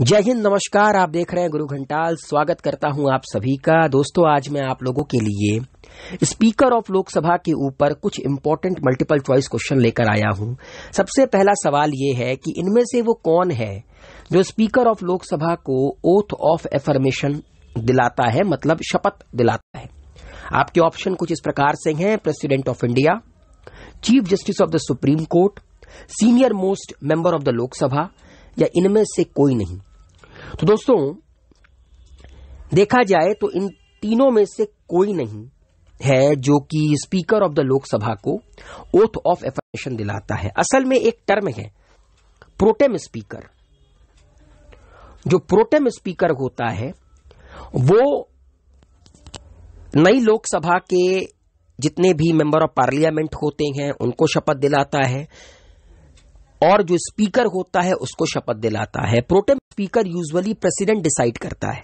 जय हिंद नमस्कार आप देख रहे हैं गुरु घंटाल स्वागत करता हूं आप सभी का दोस्तों आज मैं आप लोगों के लिए स्पीकर ऑफ लोकसभा के ऊपर कुछ इम्पोर्टेंट मल्टीपल चॉइस क्वेश्चन लेकर आया हूं सबसे पहला सवाल ये है कि इनमें से वो कौन है जो स्पीकर ऑफ लोकसभा को ओथ ऑफ एफर्मेशन दिलाता है मतलब शपथ दिलाता है आपके ऑप्शन कुछ इस प्रकार से हैं president of India chief justice of the Supreme Court senior most member of the Lok Sabha या इनमें से कोई नहीं तो दोस्तों देखा जाए तो इन तीनों में से कोई नहीं है जो कि स्पीकर ऑफ द लोकसभा को ओथ ऑफ एफर्मेशन दिलाता है असल में एक टर्म है प्रोटेम स्पीकर जो प्रोटेम स्पीकर होता है वो नई लोकसभा के जितने भी मेंबर ऑफ पार्लियामेंट होते हैं उनको शपथ दिलाता है और जो स्पीकर होता है उसको शपथ दिलाता है pro tem speaker usually president decide करता है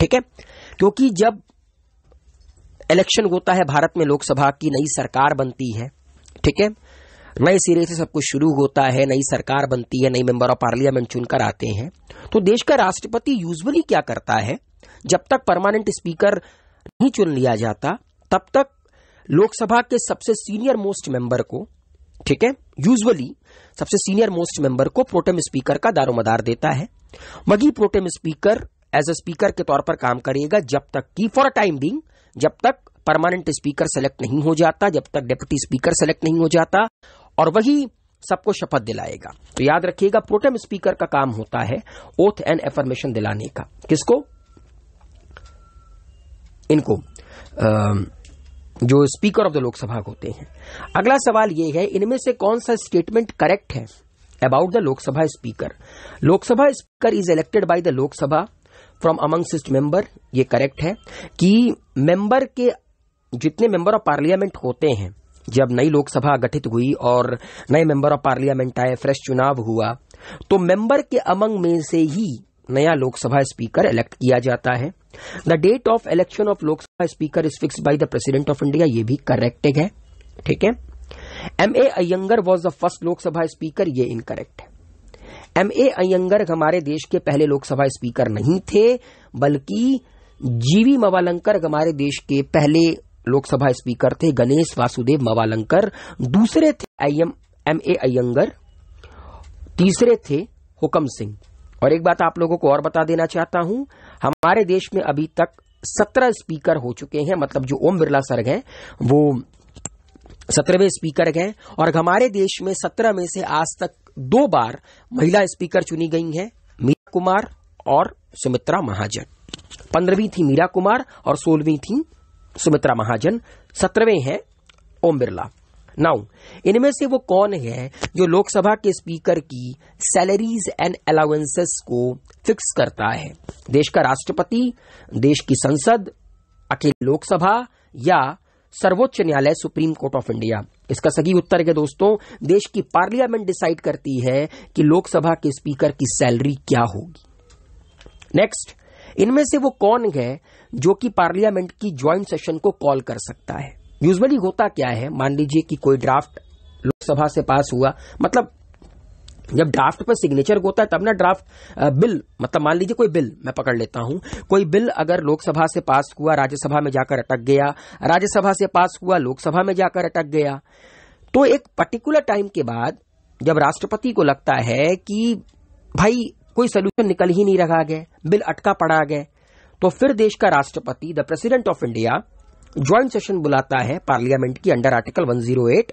ठीक है क्योंकि जब इलेक्शन होता है भारत में लोकसभा की नई सरकार बनती है ठीक है नए सिरे से सब कुछ शुरू होता है नई सरकार बनती है नई मेंबर ऑफ पार्लियामेंट चुनकर आते हैं तो देश का राष्ट्रपति यूजुअली क्या करता है जब तक परमानेंट स्पीकर नहीं चुन लिया जाता तब तक लोकसभा के सबसे सीनियर मोस्ट मेंबर को ठीक है यूजुअली सबसे सीनियर मोस्ट मेंबर को प्रोटेम स्पीकर का दारोमदार देता है वही pro tem speaker as a speaker के तौर पर काम करेगा जब तक की फॉर अ टाइम बींग जब तक परमानेंट स्पीकर सेलेक्ट नहीं हो जाता जब तक डेप्यूटी स्पीकर सेलेक्ट नहीं हो जाता और वही सबको शपथ दिलाएगा तो याद रखिएगा प्रोटेम स्पीकर का काम होता है ओथ एंड एफर्मेशन दिलाने का किसको इनको आ, जो स्पीकर ऑफ द लोकसभा होते हैं अगला सवाल यह है इनमें से कौन सा स्टेटमेंट करेक्ट है about the Lok Sabha speaker Lok Sabha speaker is elected by the Lok Sabha from among सिस्ट मेंबर ये करेक्ट है कि मेंबर के जितने मेंबर ऑफ पार्लियामेंट होते हैं जब नई लोकसभा गठित हुई और नए मेंबर ऑफ पार्लियामेंट आए फ्रेश चुनाव हुआ तो मेंबर के अमंग में से ही नया लोकसभा स्पीकर इलेक्ट किया जाता है the date of election of Lok Sabha speaker is fix by the president of India ये भी करेक्ट है ठीक है M A Ayyangar was the first Lok Sabha speaker ये इनकरेक्ट है एम ए अयंगर हमारे देश के पहले लोकसभा स्पीकर नहीं थे बल्कि जीवी मवालंकर हमारे देश के पहले लोकसभा स्पीकर थे गणेश वासुदेव मवालंकर दूसरे थे एम ए अयंगर तीसरे थे हुकम सिंह और एक बात आप लोगों को और बता देना चाहता हूं हमारे देश में अभी तक सत्रह स्पीकर हो चुके हैं मतलब जो ओम बिरला सर हैं वो सत्रहवें स्पीकर हैं और हमारे देश में सत्रह में से आज तक दो बार महिला स्पीकर चुनी गई हैं मीरा कुमार और सुमित्रा महाजन पंद्रहवीं थी मीरा कुमार और सोलहवीं थी सुमित्रा महाजन सत्रहवें हैं ओम बिरला नाउ इनमें से वो कौन है जो लोकसभा के स्पीकर की सैलरीज एंड अलाउंसेस को फिक्स करता है देश का राष्ट्रपति देश की संसद अकेले लोकसभा या सर्वोच्च न्यायालय सुप्रीम कोर्ट ऑफ इंडिया इसका सही उत्तर है दोस्तों देश की पार्लियामेंट डिसाइड करती है कि लोकसभा के स्पीकर की सैलरी क्या होगी नेक्स्ट इनमें से वो कौन है जो कि पार्लियामेंट की ज्वाइंट सेशन को कॉल कर सकता है यूजली होता क्या है मान लीजिए कि कोई ड्राफ्ट लोकसभा से पास हुआ मतलब जब ड्राफ्ट पर सिग्नेचर होता है तब ना ड्राफ्ट बिल मतलब मान लीजिए कोई बिल मैं पकड़ लेता हूं कोई बिल अगर लोकसभा से पास हुआ राज्यसभा में जाकर अटक गया राज्यसभा से पास हुआ लोकसभा में जाकर अटक गया तो एक पर्टिकुलर टाइम के बाद जब राष्ट्रपति को लगता है कि भाई कोई सोल्यूशन निकल ही नहीं रखा गया बिल अटका पड़ा गया तो फिर देश का राष्ट्रपति the president of India joint session बुलाता है पार्लियामेंट की अंडर आर्टिकल 108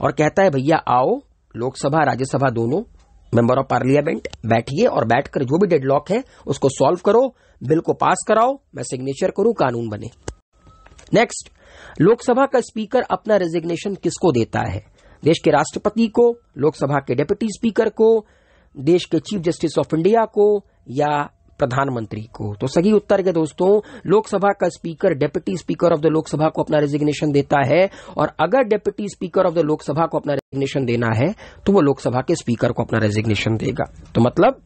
और कहता है भैया आओ लोकसभा राज्यसभा दोनों मेंबर ऑफ पार्लियामेंट बैठिए और बैठकर जो भी डेडलॉक है उसको सॉल्व करो बिल को पास कराओ मैं सिग्नेचर करूं कानून बने नेक्स्ट लोकसभा का स्पीकर अपना रेजिग्नेशन किसको देता है देश के राष्ट्रपति को लोकसभा के डेप्यूटी स्पीकर को देश के चीफ जस्टिस ऑफ इंडिया को या प्रधानमंत्री को तो सही उत्तर के दोस्तों लोकसभा का speaker deputy speaker of the Lok Sabha को अपना रेजिग्नेशन देता है और अगर deputy speaker of the Lok Sabha को अपना रेजिग्नेशन देना है तो वो लोकसभा के स्पीकर को अपना रेजिग्नेशन देगा तो मतलब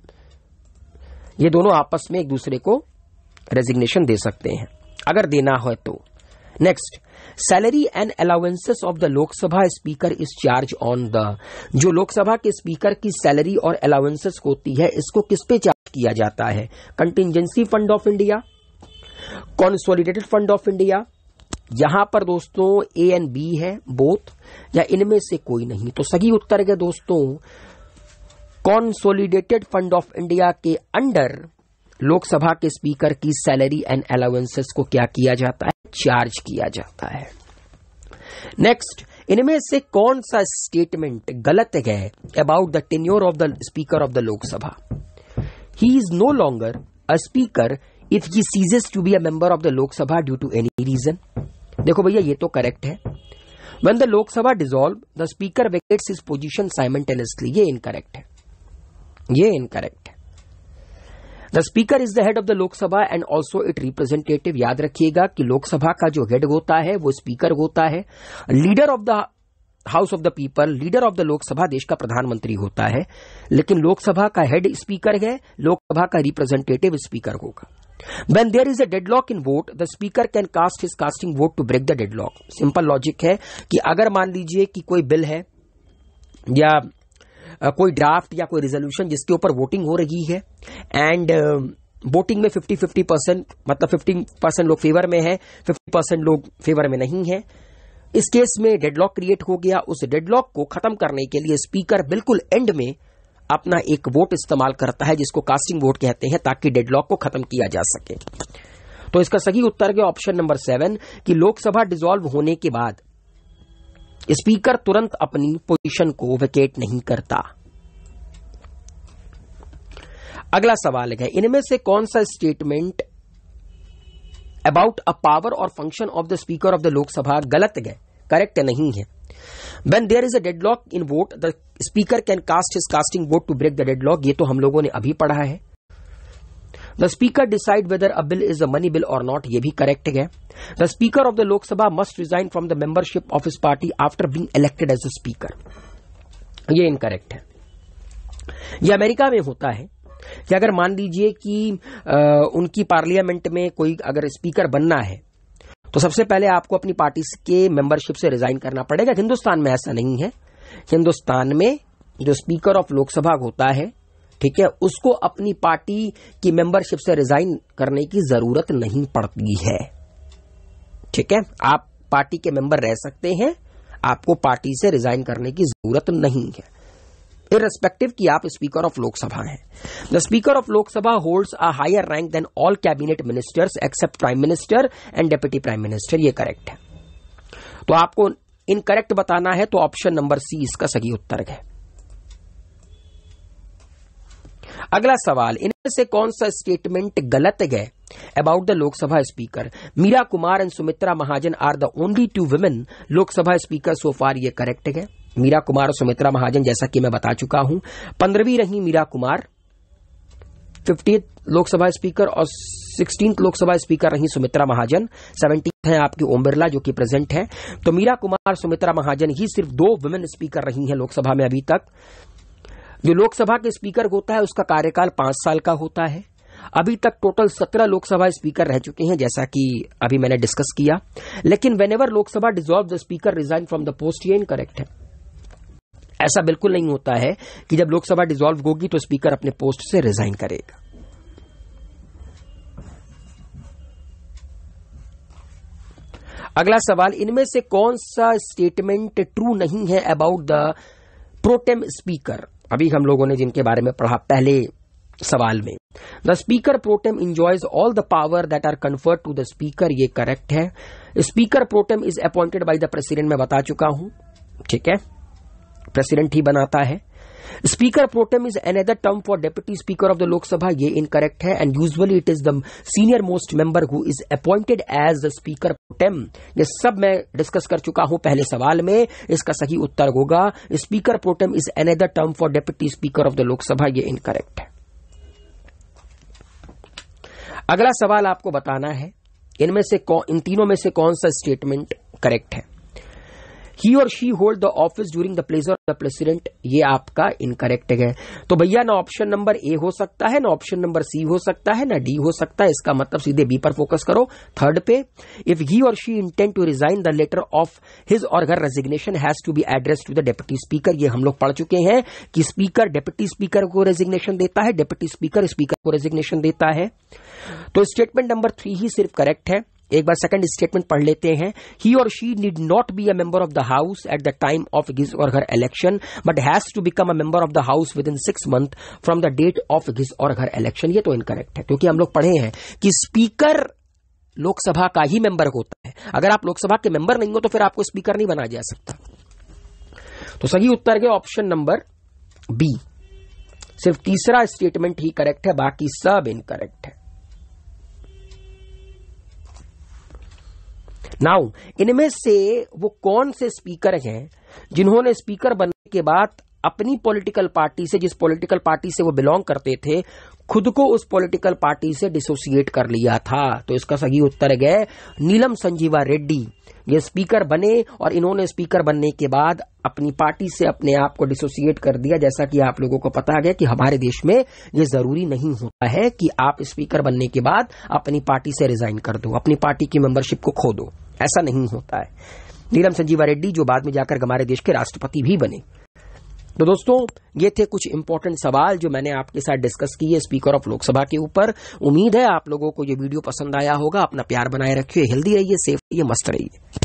ये दोनों आपस में एक दूसरे को रेजिग्नेशन दे सकते हैं अगर देना हो तो next salary and allowances of the Lok Sabha speaker is charge on the जो लोकसभा के स्पीकर की सैलरी और अलाउंसेस होती है इसको किस पे चार्ज किया जाता है contingency fund of India consolidated fund of India यहां पर दोस्तों ए एंड बी है बोथ या इनमें से कोई नहीं तो सही उत्तर है दोस्तों कॉन्सोलिडेटेड फंड ऑफ इंडिया के अंडर लोकसभा के स्पीकर की सैलरी एंड अलाउंसेस को क्या किया जाता है चार्ज किया जाता है नेक्स्ट इनमें से कौन सा स्टेटमेंट गलत है about the tenure of the speaker of the Lok Sabha He is no longer a speaker if he ceases to be a member of the Lok Sabha due to any reason. देखो भैया ये तो करेक्ट है when the Lok Sabha dissolve the speaker vacates is position simultaneously ये incorrect है ये incorrect है the speaker is the head of the Lok Sabha and also it representative याद रखिएगा कि लोकसभा का जो हेड होता है वो स्पीकर होता है leader of the house of the people leader of the Lok Sabha देश का प्रधानमंत्री होता है लेकिन लोकसभा का हेड स्पीकर है लोकसभा का रिप्रेजेंटेटिव स्पीकर होगा when there is a dead lock in vote the speaker can cast his casting vote to break the deadlock simple logic है कि अगर मान लीजिए कि कोई बिल है या कोई ड्राफ्ट या कोई रिजोल्यूशन जिसके ऊपर वोटिंग हो रही है एंड वोटिंग में 50 50 परसेंट मतलब 50 परसेंट लोग फेवर में है 50 परसेंट लोग फेवर में नहीं है इस केस में डेडलॉक क्रिएट हो गया उस डेडलॉक को खत्म करने के लिए स्पीकर बिल्कुल एंड में अपना एक वोट इस्तेमाल करता है जिसको कास्टिंग वोट कहते हैं ताकि डेडलॉक को खत्म किया जा सके तो इसका सही उत्तर गया ऑप्शन नंबर सेवन कि लोकसभा डिसॉल्व होने के बाद स्पीकर तुरंत अपनी पोजीशन को वेकेट नहीं करता अगला सवाल है इनमें से कौन सा स्टेटमेंट अबाउट अ पावर और function of the speaker of the Lok Sabha गलत है करेक्ट नहीं है when there is a deadlock in vote the speaker can cast his casting vote to break the deadlock ये तो हम लोगों ने अभी पढ़ा है the speaker decide whether a bill is a money bill or not ये भी करेक्ट है the speaker of the Lok Sabha must resign from the membership of his party after being elected as a speaker ये incorrect है ये America में होता है कि अगर मान लीजिए कि उनकी पार्लियामेंट में कोई अगर स्पीकर बनना है तो सबसे पहले आपको अपनी पार्टी के मेंबरशिप से रिजाइन करना पड़ेगा हिंदुस्तान में ऐसा नहीं है हिंदुस्तान में जो स्पीकर ऑफ लोकसभा होता है ठीक है उसको अपनी पार्टी की मेंबरशिप से रिजाइन करने की जरूरत नहीं पड़ती है ठीक है आप पार्टी के मेंबर रह सकते हैं आपको पार्टी से रिजाइन करने की जरूरत नहीं है इरेस्पेक्टिव कि आप स्पीकर ऑफ लोकसभा हैं the speaker of Lok Sabha holds a higher rank than all cabinet ministers except prime minister and deputy prime minister ये करेक्ट है तो आपको इनकरेक्ट बताना है तो ऑप्शन नंबर सी इसका सही उत्तर है अगला सवाल इनमें से कौन सा स्टेटमेंट गलत है about the Lok Sabha speaker Meira Kumar and Sumitra Mahajan are the only two women Lok Sabha speaker so far ये करेक्ट है मीरा कुमार और सुमित्रा महाजन जैसा कि मैं बता चुका हूं पंद्रहवीं रही मीरा कुमार फिफ्टी लोकसभा स्पीकर और सिक्सटीन लोकसभा स्पीकर रही सुमित्रा महाजन सेवेंटी हैं आपकी ओम बिरला जो कि प्रेजेंट है तो मीरा कुमार सुमित्रा महाजन ही सिर्फ दो वुमेन स्पीकर रही हैं लोकसभा में अभी तक जो लोकसभा के स्पीकर होता है उसका कार्यकाल पांच साल का होता है अभी तक टोटल सत्रह लोकसभा स्पीकर रह चुके हैं जैसा कि अभी मैंने डिस्कस किया लेकिन whenever Lok Sabha dissolve the speaker resign from the post ये इनकरेक्ट है ऐसा बिल्कुल नहीं होता है कि जब लोकसभा डिसॉल्व होगी तो स्पीकर अपने पोस्ट से रिजाइन करेगा अगला सवाल इनमें से कौन सा स्टेटमेंट ट्रू नहीं है अबाउट द प्रोटेम स्पीकर अभी हम लोगों ने जिनके बारे में पढ़ा पहले सवाल में the speaker pro tem enjoys all the power that are conferred to the speaker ये करेक्ट है speaker pro tem is appointed by the president मैं बता चुका हूं ठीक है प्रेसिडेंट ही बनाता है speaker pro tem is another term for deputy speaker of the Lok Sabha ये इनकरेक्ट है and usually it is the senior most member who is appointed as speaker pro tem ये सब मैं डिस्कस कर चुका हूं पहले सवाल में इसका सही उत्तर होगा speaker pro tem is another term for deputy speaker of the Lok Sabha ये इनकरेक्ट है अगला सवाल आपको बताना है इनमें से कौ, इन तीनों में से कौन सा स्टेटमेंट करेक्ट है he or she hold the office during the pleasure of the president ये आपका इनकरेक्ट है तो भैया ना ऑप्शन नंबर ए हो सकता है ना ऑप्शन नंबर सी हो सकता है ना डी हो सकता है इसका मतलब सीधे बी पर फोकस करो थर्ड पे if he or she intent to resign the letter of his or her resignation has to be address to the deputy speaker ये हम लोग पढ़ चुके हैं कि स्पीकर डेप्यूटी स्पीकर को रेजिग्नेशन देता है डेप्यूटी स्पीकर स्पीकर को रेजिग्नेशन देता है तो स्टेटमेंट नंबर थ्री ही सिर्फ करेक्ट है एक बार सेकंड स्टेटमेंट पढ़ लेते हैं he or she need not be a member of the house at the time of his or her election but has to become a member of the house within six month from the date of his or her election ये तो incorrect है क्योंकि हम लोग पढ़े हैं कि speaker Lok Sabha का ही मेंबर होता है अगर आप लोकसभा के मेंबर नहीं हो तो फिर आपको स्पीकर नहीं बनाया जा सकता तो सही उत्तर के ऑप्शन नंबर बी सिर्फ तीसरा स्टेटमेंट ही करेक्ट है बाकी सब इनकरेक्ट है नाउ इनमें से वो कौन से स्पीकर हैं जिन्होंने स्पीकर बनने के बाद अपनी पॉलिटिकल पार्टी से जिस पॉलिटिकल पार्टी से वो बिलोंग करते थे खुद को उस पॉलिटिकल पार्टी से डिसोसिएट कर लिया था तो इसका सही उत्तर गए नीलम संजीवा रेड्डी ये स्पीकर बने और इन्होंने स्पीकर बनने के बाद अपनी पार्टी से अपने आप को डिसोसिएट कर दिया जैसा कि आप लोगों को पता है कि हमारे देश में ये जरूरी नहीं होता है कि आप स्पीकर बनने के बाद अपनी पार्टी से रिजाइन कर दो अपनी पार्टी की मेंबरशिप को खो दो ऐसा नहीं होता है नीलम संजीवा रेड्डी जो बाद में जाकर हमारे देश के राष्ट्रपति भी बने तो दोस्तों ये थे कुछ इंपॉर्टेंट सवाल जो मैंने आपके साथ डिस्कस किए स्पीकर ऑफ लोकसभा के ऊपर उम्मीद है आप लोगों को ये वीडियो पसंद आया होगा अपना प्यार बनाए रखिए हेल्दी रहिए सेफ रहिए मस्त रहिए